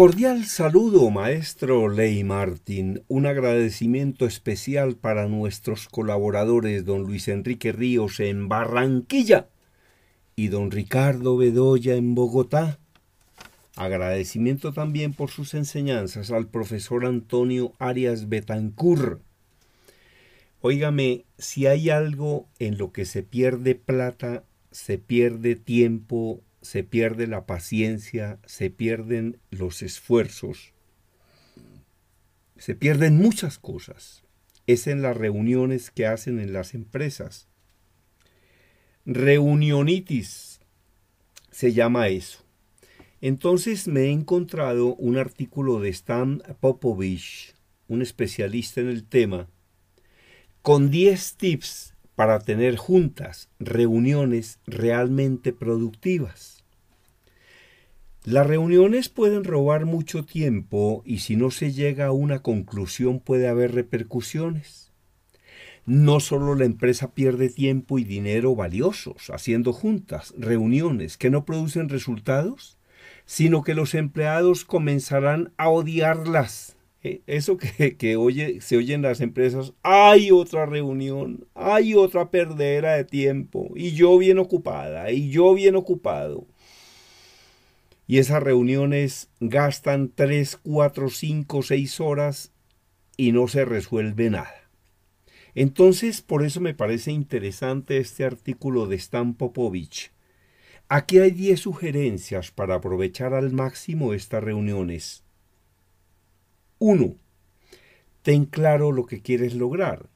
Cordial saludo, maestro Ley Martín. Un agradecimiento especial para nuestros colaboradores, don Luis Enrique Ríos en Barranquilla y don Ricardo Bedoya en Bogotá. Agradecimiento también por sus enseñanzas al profesor Antonio Arias Betancur. Óigame, si hay algo en lo que se pierde plata, se pierde tiempo se pierde la paciencia, se pierden los esfuerzos, se pierden muchas cosas. Es en las reuniones que hacen en las empresas. Reunionitis se llama eso. Entonces me he encontrado un artículo de Stan Popovich, un especialista en el tema, con 10 tips para tener juntas, reuniones realmente productivas. Las reuniones pueden robar mucho tiempo y si no se llega a una conclusión puede haber repercusiones. No solo la empresa pierde tiempo y dinero valiosos haciendo juntas, reuniones que no producen resultados, sino que los empleados comenzarán a odiarlas eh, eso que, oye, se oye en las empresas, hay otra reunión, hay otra perdera de tiempo, y yo bien ocupada, y yo bien ocupado. Y esas reuniones gastan 3, 4, 5, 6 horas y no se resuelve nada. Entonces, por eso me parece interesante este artículo de Stan Popovich. Aquí hay 10 sugerencias para aprovechar al máximo estas reuniones. 1. Ten claro lo que quieres lograr.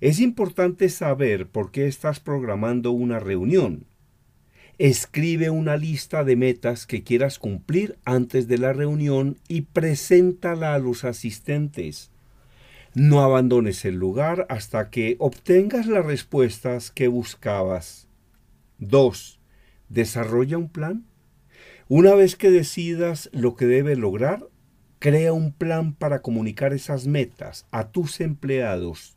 Es importante saber por qué estás programando una reunión. Escribe una lista de metas que quieras cumplir antes de la reunión y preséntala a los asistentes. No abandones el lugar hasta que obtengas las respuestas que buscabas. 2. Desarrolla un plan. Una vez que decidas lo que debe lograr, Crea un plan para comunicar esas metas a tus empleados.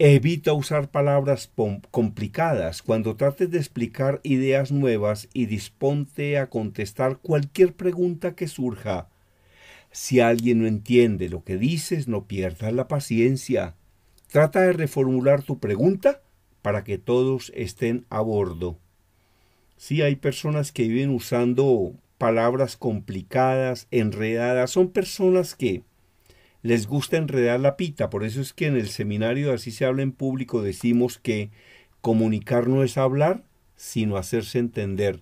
Evita usar palabras complicadas cuando trates de explicar ideas nuevas y disponte a contestar cualquier pregunta que surja. Si alguien no entiende lo que dices, no pierdas la paciencia. Trata de reformular tu pregunta para que todos estén a bordo. Si hay personas que viven usando palabras complicadas, enredadas. Son personas que les gusta enredar la pita. Por eso es que en el seminario, así se habla en público, decimos que comunicar no es hablar, sino hacerse entender.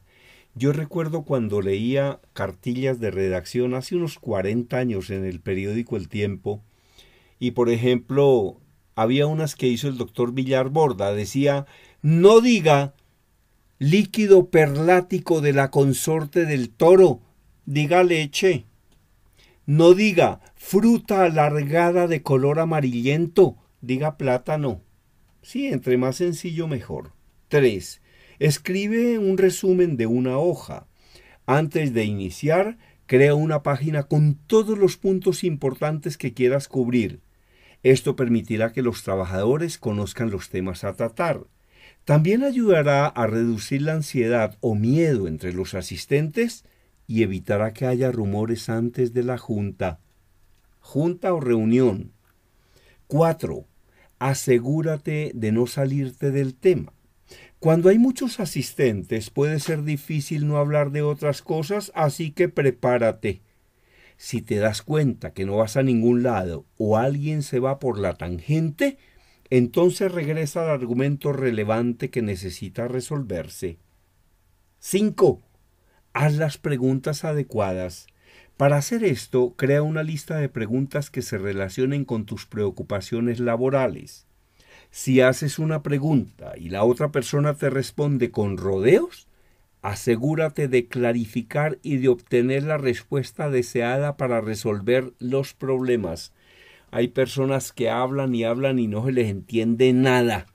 Yo recuerdo cuando leía cartillas de redacción hace unos 40 años en el periódico El Tiempo, y por ejemplo, había unas que hizo el doctor Villar Borda, decía, no diga líquido perlático de la consorte del toro, diga leche. No diga fruta alargada de color amarillento, diga plátano. Sí, entre más sencillo mejor. 3. Escribe un resumen de una hoja. Antes de iniciar, crea una página con todos los puntos importantes que quieras cubrir. Esto permitirá que los trabajadores conozcan los temas a tratar. También ayudará a reducir la ansiedad o miedo entre los asistentes y evitará que haya rumores antes de la junta, junta o reunión. 4. Asegúrate de no salirte del tema. Cuando hay muchos asistentes puede ser difícil no hablar de otras cosas, así que prepárate. Si te das cuenta que no vas a ningún lado o alguien se va por la tangente, entonces regresa al argumento relevante que necesita resolverse. 5. Haz las preguntas adecuadas. Para hacer esto, crea una lista de preguntas que se relacionen con tus preocupaciones laborales. Si haces una pregunta y la otra persona te responde con rodeos, asegúrate de clarificar y de obtener la respuesta deseada para resolver los problemas hay personas que hablan y hablan y no se les entiende nada.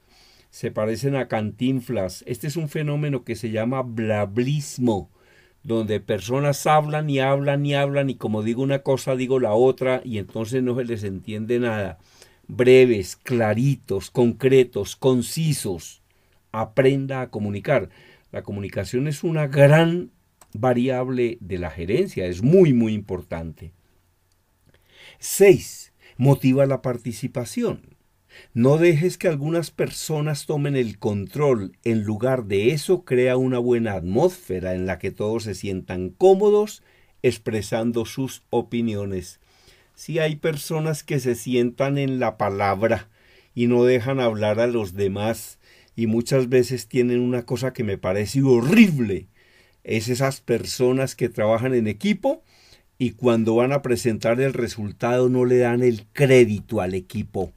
Se parecen a cantinflas. Este es un fenómeno que se llama blablismo, donde personas hablan y hablan y hablan y como digo una cosa, digo la otra y entonces no se les entiende nada. Breves, claritos, concretos, concisos. Aprenda a comunicar. La comunicación es una gran variable de la gerencia, es muy, muy importante. 6. Motiva la participación. No dejes que algunas personas tomen el control. En lugar de eso, crea una buena atmósfera en la que todos se sientan cómodos expresando sus opiniones. Si hay personas que se sientan en la palabra y no dejan hablar a los demás, y muchas veces tienen una cosa que me parece horrible, es esas personas que trabajan en equipo y cuando van a presentar el resultado no le dan el crédito al equipo.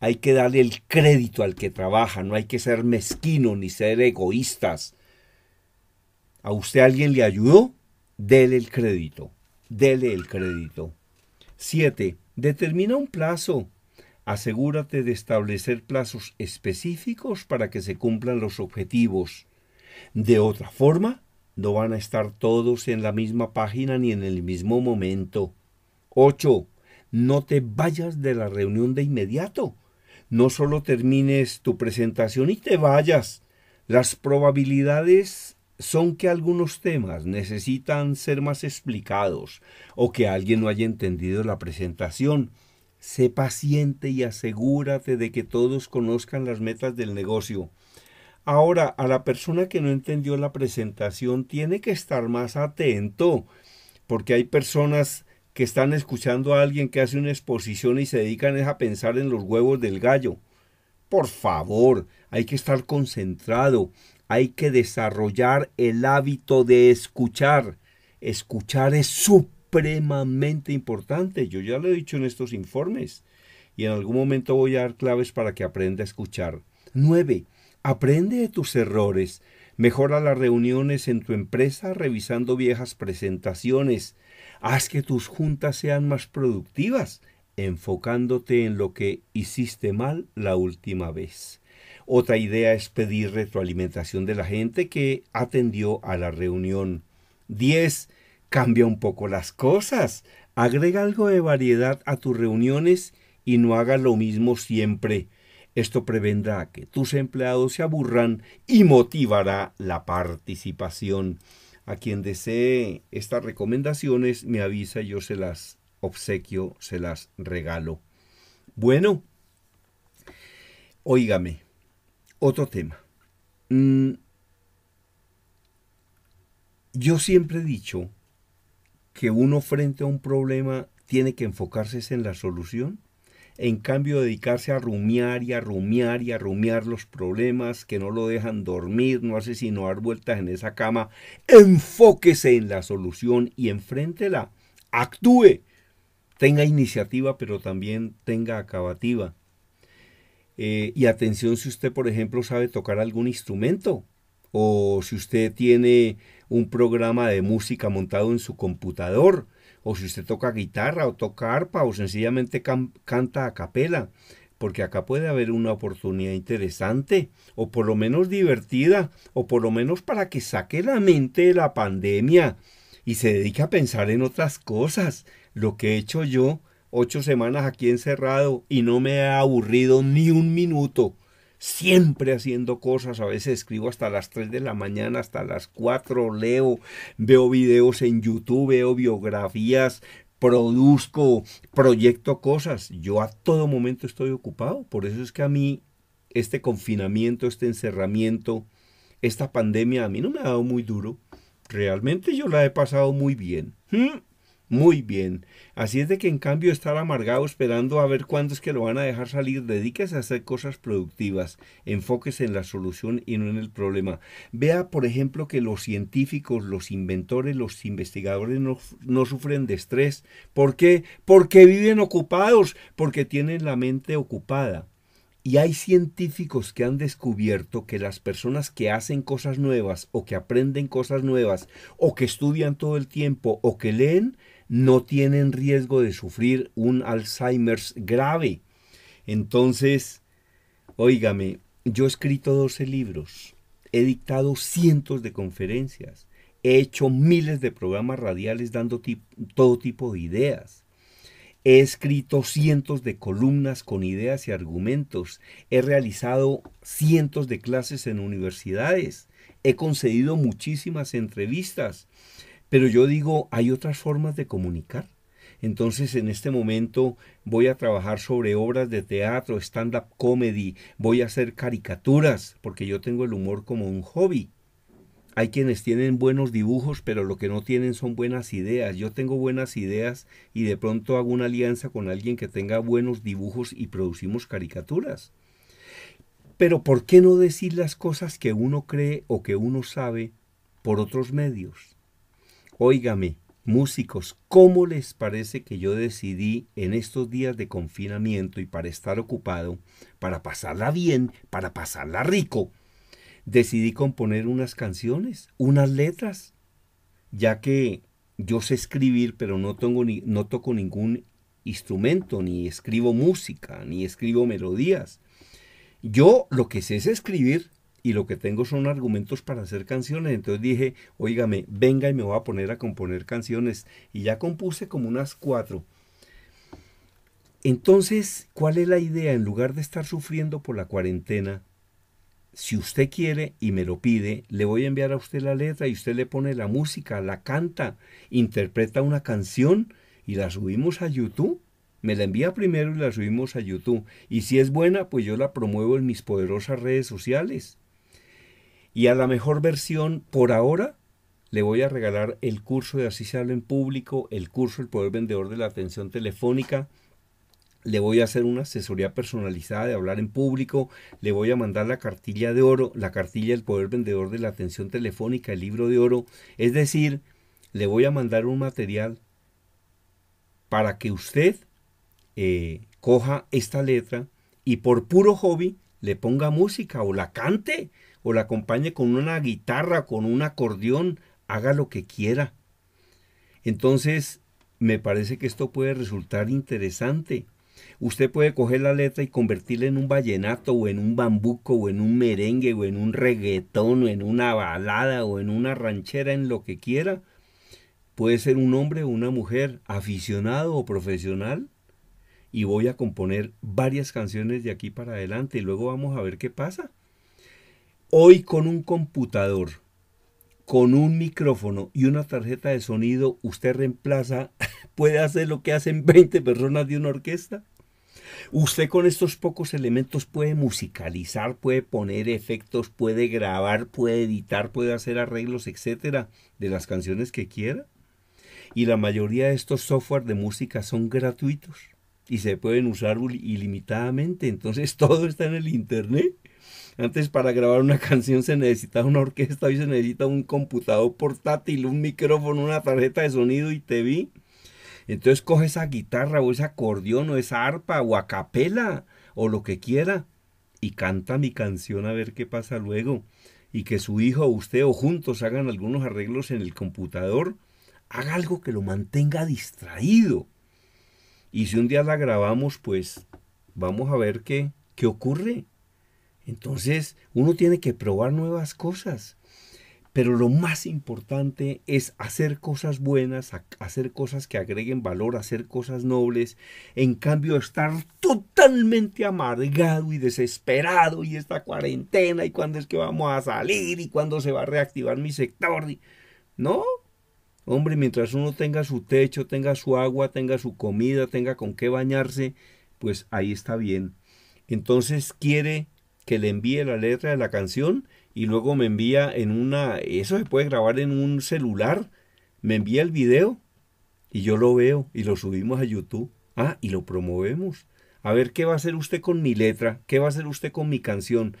Hay que darle el crédito al que trabaja, no hay que ser mezquino ni ser egoístas. ¿A usted alguien le ayudó? Dele el crédito, dele el crédito. 7. Determina un plazo. Asegúrate de establecer plazos específicos para que se cumplan los objetivos. De otra forma, no van a estar todos en la misma página ni en el mismo momento. 8. No te vayas de la reunión de inmediato. No solo termines tu presentación y te vayas. Las probabilidades son que algunos temas necesitan ser más explicados o que alguien no haya entendido la presentación. Sé paciente y asegúrate de que todos conozcan las metas del negocio. Ahora, a la persona que no entendió la presentación tiene que estar más atento, porque hay personas que están escuchando a alguien que hace una exposición y se dedican a pensar en los huevos del gallo. Por favor, hay que estar concentrado, hay que desarrollar el hábito de escuchar. Escuchar es supremamente importante, yo ya lo he dicho en estos informes, y en algún momento voy a dar claves para que aprenda a escuchar. Nueve. Aprende de tus errores. Mejora las reuniones en tu empresa revisando viejas presentaciones. Haz que tus juntas sean más productivas, enfocándote en lo que hiciste mal la última vez. Otra idea es pedir retroalimentación de la gente que atendió a la reunión. 10. Cambia un poco las cosas. Agrega algo de variedad a tus reuniones y no haga lo mismo siempre. Esto prevendrá que tus empleados se aburran y motivará la participación. A quien desee estas recomendaciones me avisa, yo se las obsequio, se las regalo. Bueno, oígame, otro tema. Mm, yo siempre he dicho que uno frente a un problema tiene que enfocarse en la solución en cambio dedicarse a rumiar y a rumiar y a rumiar los problemas que no lo dejan dormir, no hace sino dar vueltas en esa cama, enfóquese en la solución y enfréntela, actúe, tenga iniciativa pero también tenga acabativa. Eh, y atención si usted, por ejemplo, sabe tocar algún instrumento o si usted tiene un programa de música montado en su computador, o si usted toca guitarra o toca arpa o sencillamente canta a capela, porque acá puede haber una oportunidad interesante o por lo menos divertida o por lo menos para que saque la mente de la pandemia y se dedique a pensar en otras cosas. Lo que he hecho yo ocho semanas aquí encerrado y no me ha aburrido ni un minuto siempre haciendo cosas, a veces escribo hasta las 3 de la mañana, hasta las 4, leo, veo videos en YouTube, veo biografías, produzco, proyecto cosas. Yo a todo momento estoy ocupado, por eso es que a mí este confinamiento, este encerramiento, esta pandemia a mí no me ha dado muy duro. Realmente yo la he pasado muy bien. ¿Mm? muy bien. Así es de que en cambio estar amargado esperando a ver cuándo es que lo van a dejar salir, dedíquese a hacer cosas productivas, enfóquese en la solución y no en el problema. Vea, por ejemplo, que los científicos, los inventores, los investigadores no, no sufren de estrés. ¿Por qué? Porque viven ocupados, porque tienen la mente ocupada. Y hay científicos que han descubierto que las personas que hacen cosas nuevas o que aprenden cosas nuevas o que estudian todo el tiempo o que leen no tienen riesgo de sufrir un Alzheimer's grave. Entonces, óigame, yo he escrito 12 libros, he dictado cientos de conferencias, he hecho miles de programas radiales dando todo tipo de ideas. He escrito cientos de columnas con ideas y argumentos. He realizado cientos de clases en universidades. He concedido muchísimas entrevistas. Pero yo digo, hay otras formas de comunicar. Entonces en este momento voy a trabajar sobre obras de teatro, stand-up comedy, voy a hacer caricaturas, porque yo tengo el humor como un hobby. Hay quienes tienen buenos dibujos, pero lo que no tienen son buenas ideas. Yo tengo buenas ideas y de pronto hago una alianza con alguien que tenga buenos dibujos y producimos caricaturas. Pero ¿por qué no decir las cosas que uno cree o que uno sabe por otros medios? Óigame, músicos, ¿cómo les parece que yo decidí en estos días de confinamiento y para estar ocupado, para pasarla bien, para pasarla rico? Decidí componer unas canciones, unas letras, ya que yo sé escribir, pero no, tengo ni, no toco ningún instrumento, ni escribo música, ni escribo melodías. Yo lo que sé es escribir y lo que tengo son argumentos para hacer canciones. Entonces dije, oígame, venga y me voy a poner a componer canciones. Y ya compuse como unas cuatro. Entonces, ¿cuál es la idea? En lugar de estar sufriendo por la cuarentena, si usted quiere y me lo pide, le voy a enviar a usted la letra y usted le pone la música, la canta, interpreta una canción y la subimos a YouTube. Me la envía primero y la subimos a YouTube. Y si es buena, pues yo la promuevo en mis poderosas redes sociales. Y a la mejor versión por ahora le voy a regalar el curso de Así se habla en público, el curso El Poder Vendedor de la Atención Telefónica. Le voy a hacer una asesoría personalizada de hablar en público. Le voy a mandar la cartilla de oro, la cartilla El Poder Vendedor de la Atención Telefónica, el libro de oro. Es decir, le voy a mandar un material para que usted eh, coja esta letra y por puro hobby le ponga música o la cante o la acompañe con una guitarra, con un acordeón, haga lo que quiera. Entonces, me parece que esto puede resultar interesante. Usted puede coger la letra y convertirla en un vallenato o en un bambuco o en un merengue o en un reggaetón o en una balada o en una ranchera, en lo que quiera. Puede ser un hombre o una mujer, aficionado o profesional. Y voy a componer varias canciones de aquí para adelante y luego vamos a ver qué pasa. Hoy con un computador, con un micrófono y una tarjeta de sonido, usted reemplaza, puede hacer lo que hacen 20 personas de una orquesta. Usted con estos pocos elementos puede musicalizar, puede poner efectos, puede grabar, puede editar, puede hacer arreglos, etcétera, de las canciones que quiera. Y la mayoría de estos software de música son gratuitos y se pueden usar ilimitadamente. Entonces todo está en el Internet. Antes para grabar una canción se necesitaba una orquesta, hoy se necesita un computador portátil, un micrófono, una tarjeta de sonido y te vi. Entonces coge esa guitarra o ese acordeón o esa arpa o a capela o lo que quiera y canta mi canción a ver qué pasa luego. Y que su hijo o usted o juntos hagan algunos arreglos en el computador. Haga algo que lo mantenga distraído. Y si un día la grabamos, pues vamos a ver qué, qué ocurre. Entonces, uno tiene que probar nuevas cosas. Pero lo más importante es hacer cosas buenas, hacer cosas que agreguen valor, hacer cosas nobles. En cambio, estar totalmente amargado y desesperado y esta cuarentena y cuándo es que vamos a salir y cuándo se va a reactivar mi sector. No, hombre, mientras uno tenga su techo, tenga su agua, tenga su comida, tenga con qué bañarse, pues ahí está bien. Entonces quiere que le envíe la letra de la canción y luego me envía en una, eso se puede grabar en un celular, me envía el video y yo lo veo y lo subimos a YouTube. Ah, y lo promovemos. A ver qué va a hacer usted con mi letra, qué va a hacer usted con mi canción.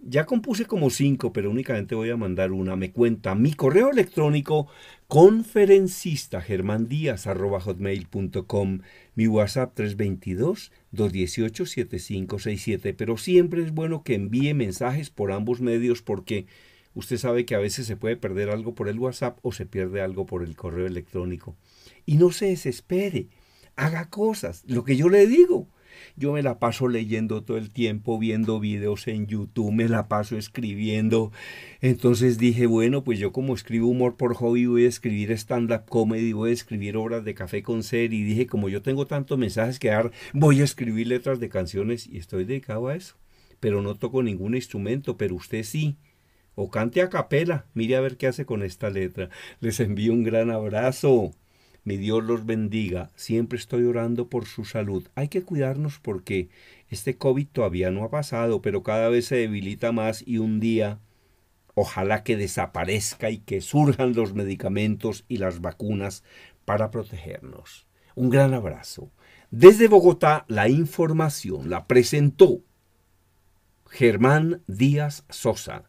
Ya compuse como cinco, pero únicamente voy a mandar una. Me cuenta mi correo electrónico conferencista hotmail.com mi WhatsApp 322 218 7567. Pero siempre es bueno que envíe mensajes por ambos medios porque usted sabe que a veces se puede perder algo por el WhatsApp o se pierde algo por el correo electrónico. Y no se desespere, haga cosas, lo que yo le digo yo me la paso leyendo todo el tiempo, viendo videos en YouTube, me la paso escribiendo. Entonces dije, bueno, pues yo como escribo humor por hobby, voy a escribir stand-up comedy, voy a escribir obras de café con ser. Y dije, como yo tengo tantos mensajes que dar, voy a escribir letras de canciones y estoy dedicado a eso. Pero no toco ningún instrumento, pero usted sí o cante a capela. Mire a ver qué hace con esta letra. Les envío un gran abrazo. Mi Dios los bendiga. Siempre estoy orando por su salud. Hay que cuidarnos porque este COVID todavía no ha pasado, pero cada vez se debilita más y un día ojalá que desaparezca y que surjan los medicamentos y las vacunas para protegernos. Un gran abrazo. Desde Bogotá, la información la presentó Germán Díaz Sosa.